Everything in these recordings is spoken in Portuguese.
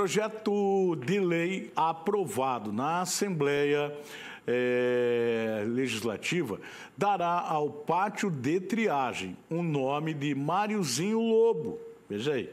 projeto de lei aprovado na Assembleia é, Legislativa dará ao pátio de triagem o um nome de Máriozinho Lobo. Veja aí.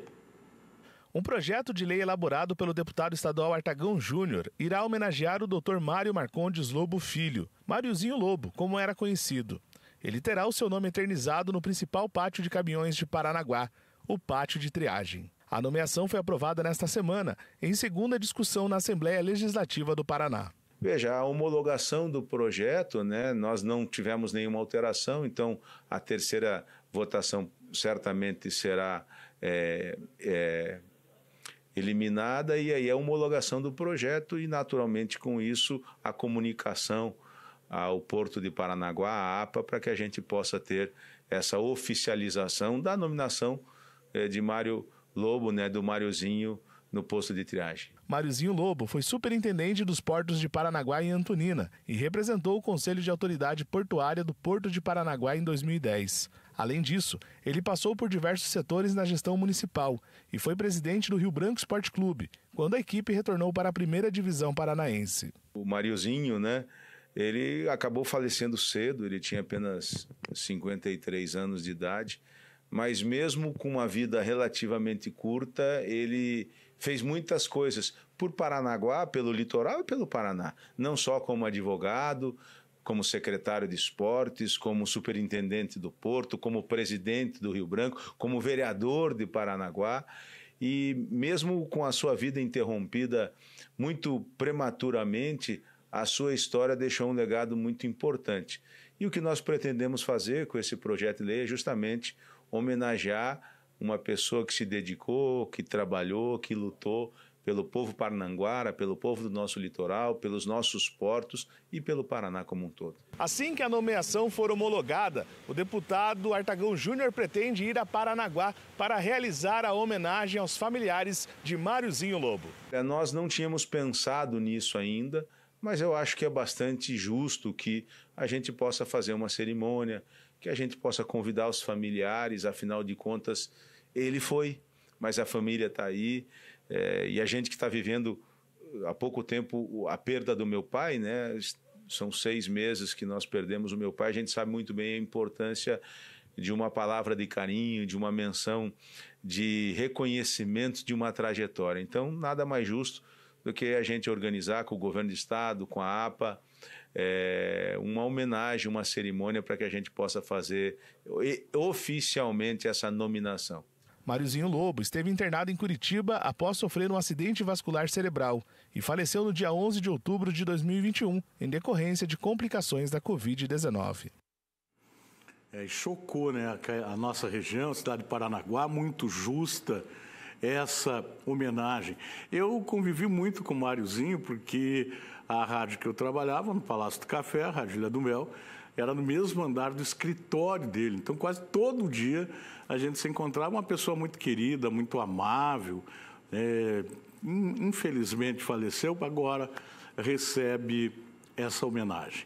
Um projeto de lei elaborado pelo deputado estadual Artagão Júnior irá homenagear o Dr. Mário Marcondes Lobo Filho, Máriozinho Lobo, como era conhecido. Ele terá o seu nome eternizado no principal pátio de caminhões de Paranaguá, o pátio de triagem. A nomeação foi aprovada nesta semana, em segunda discussão na Assembleia Legislativa do Paraná. Veja, a homologação do projeto, né, nós não tivemos nenhuma alteração, então a terceira votação certamente será é, é, eliminada e aí a homologação do projeto e, naturalmente, com isso, a comunicação ao Porto de Paranaguá, a APA, para que a gente possa ter essa oficialização da nominação é, de Mário Lobo, né, do Máriozinho no posto de triagem. Máriozinho Lobo foi superintendente dos portos de Paranaguá e Antonina e representou o Conselho de Autoridade Portuária do Porto de Paranaguá em 2010. Além disso, ele passou por diversos setores na gestão municipal e foi presidente do Rio Branco Esporte Clube, quando a equipe retornou para a primeira divisão paranaense. O Máriozinho, né, ele acabou falecendo cedo, ele tinha apenas 53 anos de idade mas mesmo com uma vida relativamente curta, ele fez muitas coisas por Paranaguá, pelo litoral e pelo Paraná, não só como advogado, como secretário de esportes, como superintendente do Porto, como presidente do Rio Branco, como vereador de Paranaguá. E mesmo com a sua vida interrompida muito prematuramente, a sua história deixou um legado muito importante. E o que nós pretendemos fazer com esse projeto de lei é justamente homenagear uma pessoa que se dedicou, que trabalhou, que lutou pelo povo parnanguara, pelo povo do nosso litoral, pelos nossos portos e pelo Paraná como um todo. Assim que a nomeação for homologada, o deputado Artagão Júnior pretende ir a Paranaguá para realizar a homenagem aos familiares de Máriozinho Lobo. É, nós não tínhamos pensado nisso ainda, mas eu acho que é bastante justo que a gente possa fazer uma cerimônia, que a gente possa convidar os familiares, afinal de contas, ele foi, mas a família está aí, é, e a gente que está vivendo eh, há pouco tempo a perda do meu pai, né? São seis meses que nós perdemos o meu pai, a gente sabe muito bem a importância de uma palavra de carinho, de uma menção, de reconhecimento de uma trajetória. Então, nada mais justo do que a gente organizar com o governo do estado, com a APA, é, uma homenagem, uma cerimônia para que a gente possa fazer oficialmente essa nominação. Máriozinho Lobo esteve internado em Curitiba após sofrer um acidente vascular cerebral e faleceu no dia 11 de outubro de 2021 em decorrência de complicações da Covid-19. É, chocou né, a, a nossa região, a cidade de Paranaguá, muito justa, essa homenagem. Eu convivi muito com o Máriozinho, porque a rádio que eu trabalhava, no Palácio do Café, a Rádio Ilha do Mel, era no mesmo andar do escritório dele. Então, quase todo dia a gente se encontrava uma pessoa muito querida, muito amável. É, infelizmente faleceu, agora recebe essa homenagem.